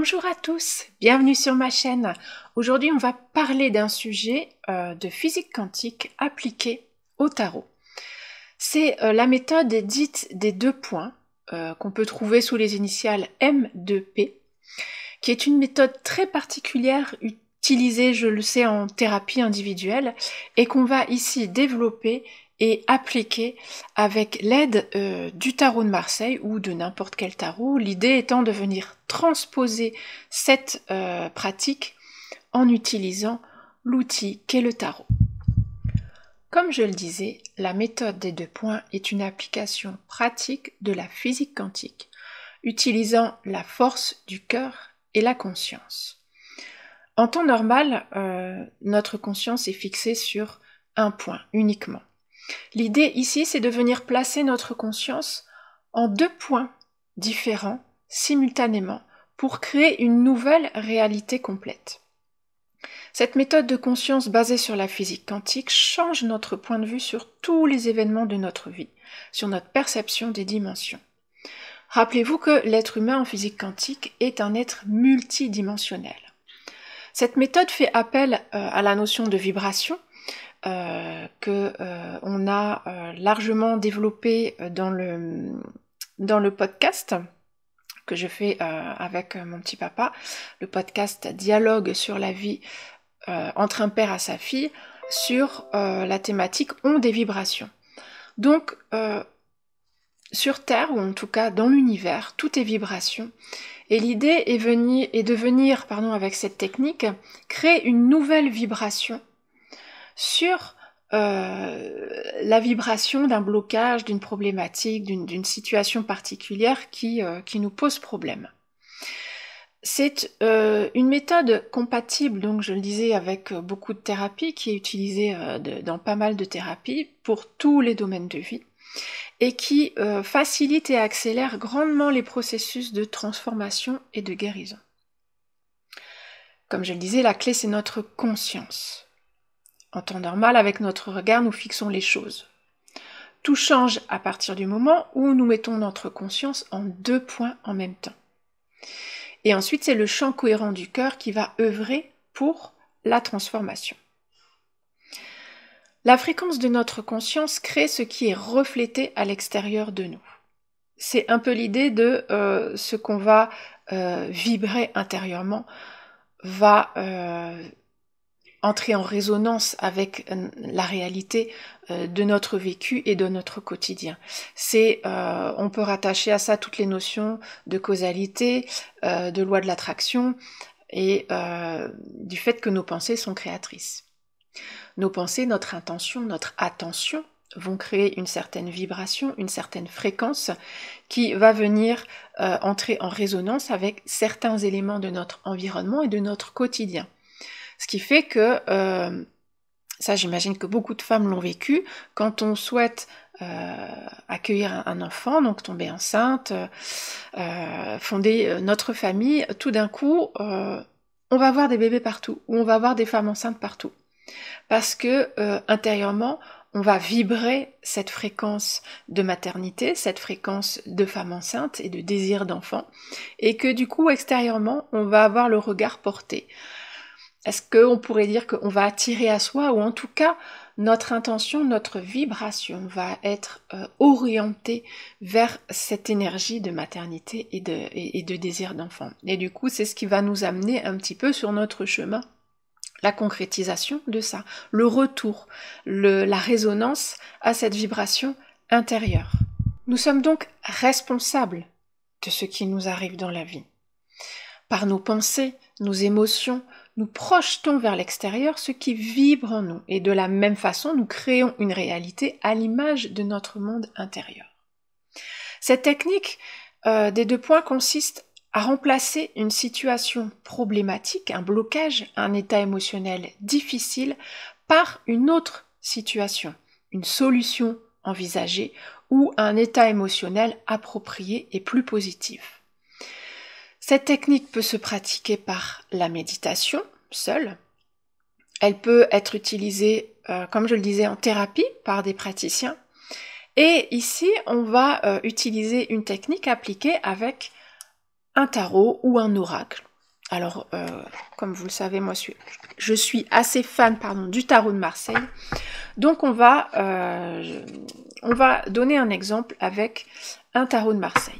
Bonjour à tous, bienvenue sur ma chaîne. Aujourd'hui on va parler d'un sujet euh, de physique quantique appliqué au tarot. C'est euh, la méthode dite des deux points euh, qu'on peut trouver sous les initiales M2P, qui est une méthode très particulière utilisée, je le sais, en thérapie individuelle et qu'on va ici développer et appliquée avec l'aide euh, du tarot de Marseille ou de n'importe quel tarot, l'idée étant de venir transposer cette euh, pratique en utilisant l'outil qu'est le tarot. Comme je le disais, la méthode des deux points est une application pratique de la physique quantique, utilisant la force du cœur et la conscience. En temps normal, euh, notre conscience est fixée sur un point uniquement. L'idée ici, c'est de venir placer notre conscience en deux points différents simultanément pour créer une nouvelle réalité complète. Cette méthode de conscience basée sur la physique quantique change notre point de vue sur tous les événements de notre vie, sur notre perception des dimensions. Rappelez-vous que l'être humain en physique quantique est un être multidimensionnel. Cette méthode fait appel euh, à la notion de vibration, qu'on euh, que euh, on a euh, largement développé dans le, dans le podcast que je fais avec mon petit papa, le podcast Dialogue sur la vie entre un père et sa fille, sur la thématique ont des vibrations. Donc sur Terre, ou en tout cas dans l'univers, tout est vibration. Et l'idée est, est, de venir, pardon, avec cette technique, créer une nouvelle vibration sur euh, la vibration d'un blocage, d'une problématique, d'une situation particulière qui, euh, qui, nous pose problème. C'est euh, une méthode compatible, donc je le disais, avec beaucoup de thérapies, qui est utilisée dans pas mal de thérapies pour tous les domaines de vie et qui facilite et accélère grandement les processus de transformation et de guérison. Comme je le disais, la clé c'est notre conscience. En temps normal, avec notre regard, nous fixons les choses. Tout change à partir du moment où nous mettons notre conscience en deux points en même temps. Et ensuite, c'est le champ cohérent du cœur qui va œuvrer pour la transformation. La fréquence de notre conscience crée ce qui est reflété à l'extérieur de nous. C'est un peu l'idée de euh, ce qu'on va euh, vibrer intérieurement va euh, entrer en résonance avec euh, la réalité euh, de notre vécu et de notre quotidien. C'est, euh, on peut rattacher à ça toutes les notions de causalité, de loi de l'attraction et du fait que nos pensées sont créatrices. Nos pensées, notre intention, notre attention vont créer une certaine vibration, une certaine fréquence qui va venir entrer en résonance avec certains éléments de notre environnement et de notre quotidien. Ce qui fait que, euh, ça j'imagine que beaucoup de femmes l'ont vécu, quand on souhaite euh, accueillir un enfant, donc tomber enceinte, euh, fonder notre famille, tout d'un coup, on va voir des bébés partout, ou on va voir des femmes enceintes partout. Parce que intérieurement, on va vibrer cette fréquence de maternité, cette fréquence de femmes enceinte et de désir d'enfant, et que du coup extérieurement on va avoir le regard porté. Est-ce qu'on pourrait dire qu'on va attirer à soi ou en tout cas notre intention, notre vibration va être euh, orientée vers cette énergie de maternité et de, désir d'enfant. Et du coup, c'est ce qui va nous amener un petit peu sur notre chemin la concrétisation de ça, le retour, la résonance à cette vibration intérieure. Nous sommes donc responsables de ce qui nous arrive dans la vie. Par nos pensées, nos émotions, nous projetons vers l'extérieur ce qui vibre en nous et de la même façon nous créons une réalité à l'image de notre monde intérieur. Cette technique euh, des deux points consiste à remplacer une situation problématique, un blocage, un état émotionnel difficile par une autre situation, une solution envisagée ou un état émotionnel approprié et plus positif. Cette technique peut se pratiquer par la méditation seule. Elle peut être utilisée, euh, comme je le disais, en thérapie par des praticiens. Et ici, on va euh, utiliser une technique appliquée avec un tarot ou un oracle. Alors, euh, comme vous le savez, moi, je suis assez fan du tarot de Marseille. Donc, on va donner un exemple avec un tarot de Marseille.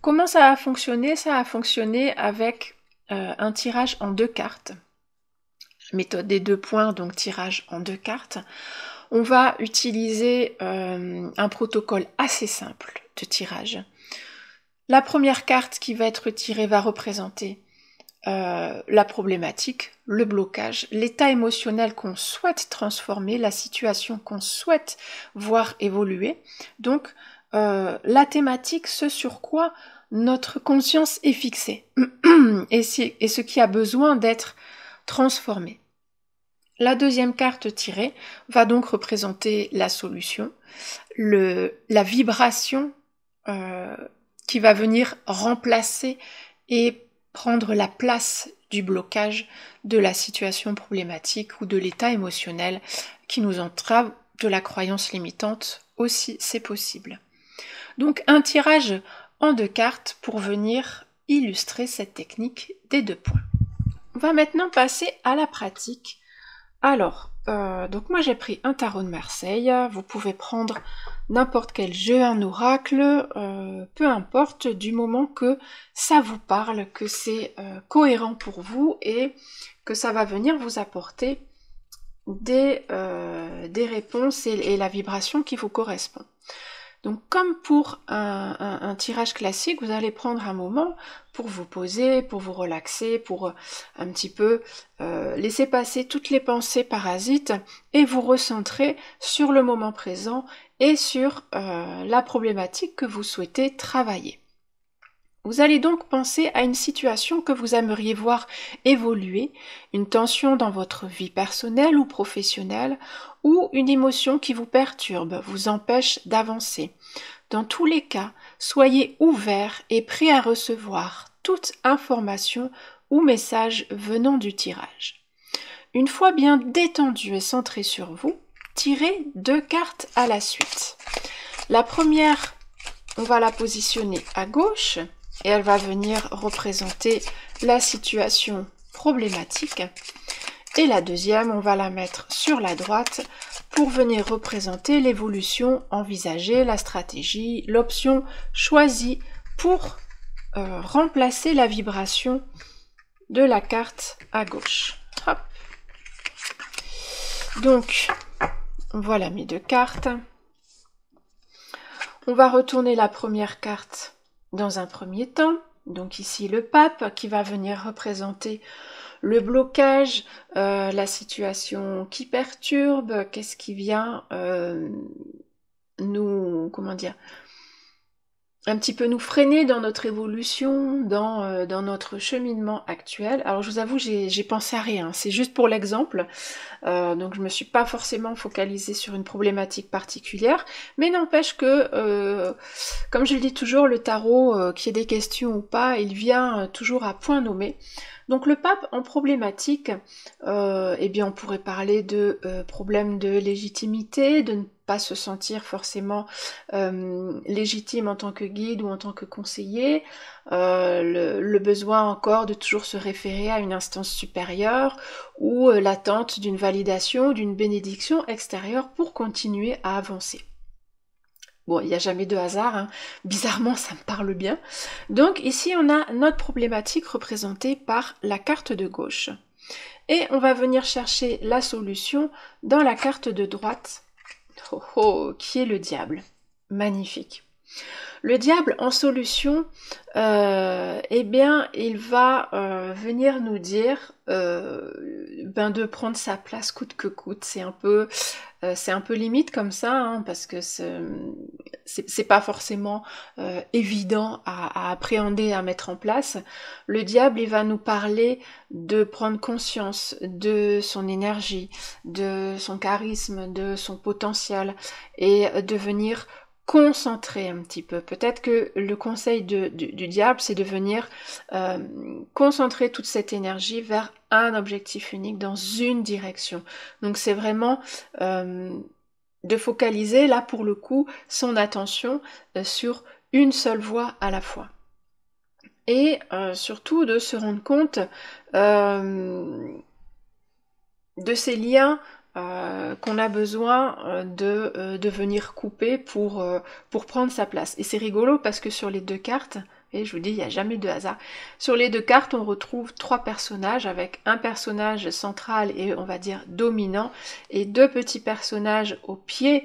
Comment ça a fonctionné Ça a fonctionné avec euh, un tirage en deux cartes. Méthode des deux points, donc tirage en deux cartes. On va utiliser euh, un protocole assez simple de tirage. La première carte qui va être tirée va représenter euh, la problématique, le blocage, l'état émotionnel qu'on souhaite transformer, la situation qu'on souhaite voir évoluer. Donc, euh, la thématique, ce sur quoi notre conscience est fixée et, ce qui a besoin d'être transformé. La deuxième carte tirée va donc représenter la solution, la vibration euh, qui va venir remplacer et prendre la place du blocage de la situation problématique ou de l'état émotionnel qui nous entrave de la croyance limitante aussi, c'est possible. Donc un tirage en deux cartes pour venir illustrer cette technique des deux points. On va maintenant passer à la pratique. Alors, euh, donc moi j'ai pris un tarot de Marseille, vous pouvez prendre n'importe quel jeu, un oracle, euh, peu importe, du moment que ça vous parle, que c'est euh, cohérent pour vous et que ça va venir vous apporter des, réponses et la vibration qui vous correspond. Donc comme pour euh, un, tirage classique, vous allez prendre un moment pour vous poser, pour vous relaxer, pour euh, un petit peu euh, laisser passer toutes les pensées parasites et vous recentrer sur le moment présent et sur la problématique que vous souhaitez travailler. Vous allez donc penser à une situation que vous aimeriez voir évoluer, une tension dans votre vie personnelle ou professionnelle, ou une émotion qui vous perturbe, vous empêche d'avancer. Dans tous les cas, soyez ouvert et prêt à recevoir toute information ou message venant du tirage. Une fois bien détendu et centré sur vous, tirez deux cartes à la suite. La première, on va la positionner à gauche et elle va venir représenter la situation problématique. Et la deuxième, on va la mettre sur la droite pour venir représenter l'évolution envisagée, la stratégie, l'option choisie pour euh, remplacer la vibration de la carte à gauche. Hop. Donc, voilà mes deux cartes. On va retourner la première carte dans un premier temps, donc ici le pape qui va venir représenter le blocage, euh, la situation qui perturbe, qu'est-ce qui vient euh, nous, comment dire, un petit peu nous freiner dans notre évolution, dans, euh, dans notre cheminement actuel. Alors je vous avoue, j'ai pensé à rien, c'est juste pour l'exemple, euh, donc je ne me suis pas forcément focalisée sur une problématique particulière, mais n'empêche que, euh, comme je le dis toujours, le tarot, qu'il y ait des questions ou pas, il vient toujours à point nommé. Donc le pape en problématique, euh, eh bien on pourrait parler de problèmes euh, problème de légitimité, de ne pas se sentir forcément euh, légitime en tant que guide ou en tant que conseiller, le, besoin encore de toujours se référer à une instance supérieure ou l'attente d'une validation, d'une bénédiction extérieure pour continuer à avancer. Bon, il n'y a jamais de hasard, hein. bizarrement ça me parle bien. Donc ici on a notre problématique représentée par la carte de gauche. Et on va venir chercher la solution dans la carte de droite, oh, oh qui est le diable. Magnifique. Le diable en solution, euh, eh bien, il va euh, venir nous dire euh, ben de prendre sa place coûte que coûte. C'est un peu, c'est un peu limite comme ça, hein, parce que ce c'est pas forcément évident à, à, appréhender, à mettre en place. Le diable, il va nous parler de prendre conscience de son énergie, de son charisme, de son potentiel, et de venir concentrer un petit peu. Peut-être que le conseil du, diable, c'est de venir euh, concentrer toute cette énergie vers un objectif unique, dans une direction. Donc c'est vraiment euh, de focaliser, là pour le coup, son attention euh, sur une seule voie à la fois. Et surtout de se rendre compte de ces liens euh, qu'on a besoin euh, euh, de, venir couper pour, pour prendre sa place. Et c'est rigolo parce que sur les deux cartes, et je vous dis, il n'y a jamais de hasard. Sur les deux cartes, on retrouve trois personnages avec un personnage central et on va dire dominant et deux petits personnages au pied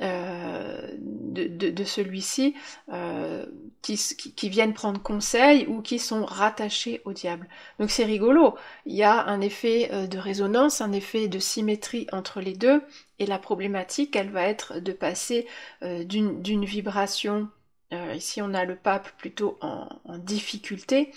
euh, de, celui-ci euh, qui, viennent prendre conseil ou qui sont rattachés au diable. Donc c'est rigolo, il y a un effet euh, de résonance, un effet de symétrie entre les deux, et la problématique, elle va être de passer d'une vibration, ici on a le pape plutôt en difficulté,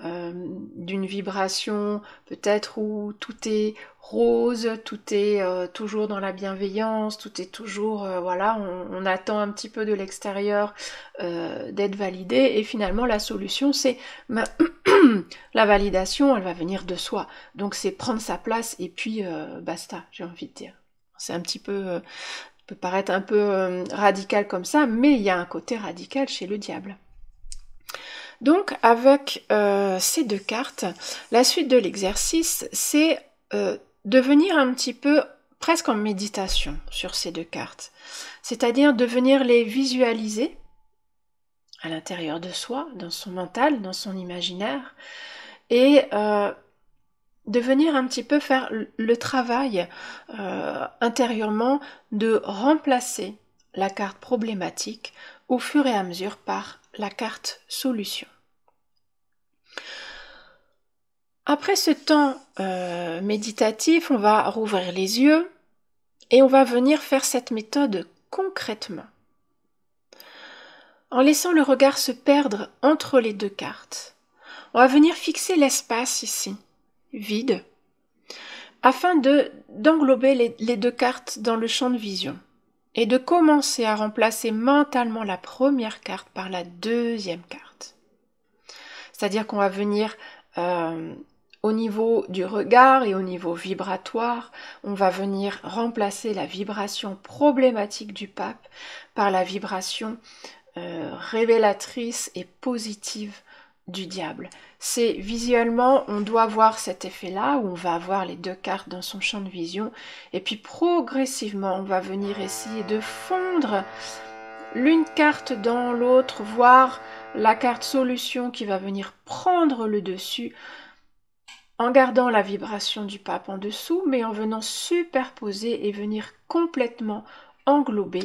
euh, d'une vibration peut-être où tout est rose, tout est euh, toujours dans la bienveillance, tout est toujours, euh, voilà, on, attend un petit peu de l'extérieur d'être validé et finalement la solution c'est la validation, elle va venir de soi. Donc c'est prendre sa place et puis basta, j'ai envie de dire. C'est un petit peu, peut paraître un peu radical comme ça, mais il y a un côté radical chez le diable. Donc avec euh, ces deux cartes, la suite de l'exercice, c'est euh, de venir un petit peu presque en méditation sur ces deux cartes. C'est-à-dire de venir les visualiser à l'intérieur de soi, dans son mental, dans son imaginaire, et euh, de venir un petit peu faire le travail intérieurement de remplacer la carte problématique au fur et à mesure par la carte solution. Après ce temps euh, méditatif, on va rouvrir les yeux et on va venir faire cette méthode concrètement. En laissant le regard se perdre entre les deux cartes, on va venir fixer l'espace ici, vide, afin de d'englober les, deux cartes dans le champ de vision et de commencer à remplacer mentalement la première carte par la deuxième carte. C'est-à-dire qu'on va venir euh, au niveau du regard et au niveau vibratoire, on va venir remplacer la vibration problématique du pape par la vibration euh, révélatrice et positive du diable. C'est visuellement, on doit voir cet effet-là, où on va avoir les deux cartes dans son champ de vision, et puis progressivement, on va venir essayer de fondre l'une carte dans l'autre, voir la carte solution qui va venir prendre le dessus en gardant la vibration du pape en dessous, mais en venant superposer et venir complètement englober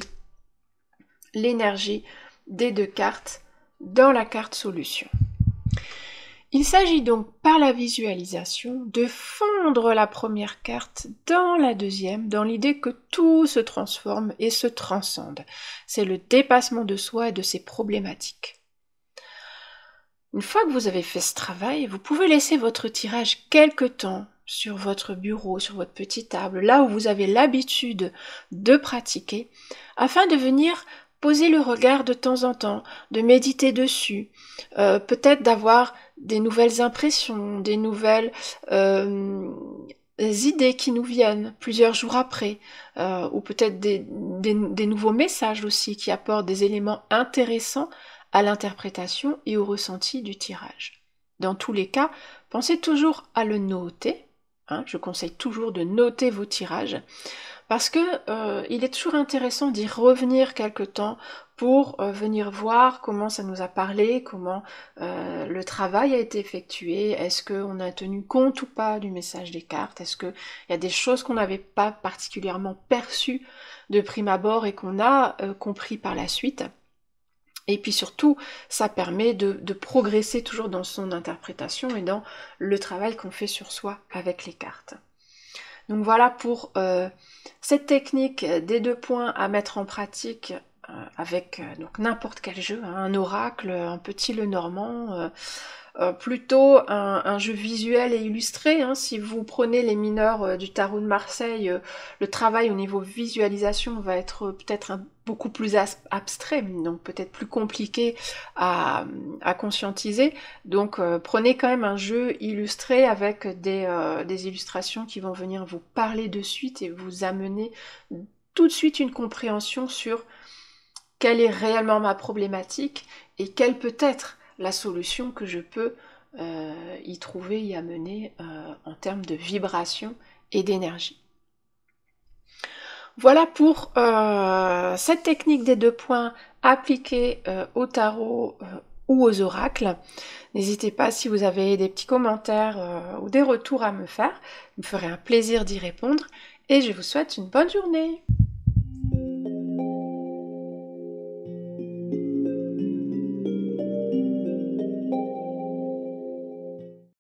l'énergie des deux cartes dans la carte solution. Il s'agit donc par la visualisation de fondre la première carte dans la deuxième, dans l'idée que tout se transforme et se transcende. C'est le dépassement de soi et de ses problématiques. Une fois que vous avez fait ce travail, vous pouvez laisser votre tirage quelque temps sur votre bureau, sur votre petite table, là où vous avez l'habitude de pratiquer, afin de venir poser le regard de temps en temps, de méditer dessus, euh, peut-être d'avoir des nouvelles impressions, des nouvelles euh, idées qui nous viennent plusieurs jours après, euh, ou peut-être des nouveaux messages aussi qui apportent des éléments intéressants à l'interprétation et au ressenti du tirage. Dans tous les cas, pensez toujours à le noter. Hein, je conseille toujours de noter vos tirages parce que euh, il est toujours intéressant d'y revenir quelque temps pour euh, venir voir comment ça nous a parlé, comment euh, le travail a été effectué, est-ce qu'on a tenu compte ou pas du message des cartes, est-ce qu'il y a des choses qu'on n'avait pas particulièrement perçues de prime abord et qu'on a compris par la suite. Et puis surtout, ça permet de, progresser toujours dans son interprétation et dans le travail qu'on fait sur soi avec les cartes. Donc voilà pour euh, cette technique des deux points à mettre en pratique euh, avec euh, donc n'importe quel jeu, hein, un oracle, un petit le normand, euh, plutôt un, jeu visuel et illustré. Hein. Si vous prenez les mineurs du tarot de Marseille, le travail au niveau visualisation va être peut-être beaucoup plus abstrait, donc peut-être plus compliqué à, conscientiser. Donc prenez quand même un jeu illustré avec des illustrations qui vont venir vous parler de suite et vous amener tout de suite une compréhension sur quelle est réellement ma problématique et quelle peut être la solution que je peux euh, y trouver, y amener euh, en termes de vibration et d'énergie. Voilà pour euh, cette technique des deux points appliquée au tarot ou aux oracles. N'hésitez pas si vous avez des petits commentaires ou des retours à me faire. Il me ferait un plaisir d'y répondre. Et je vous souhaite une bonne journée.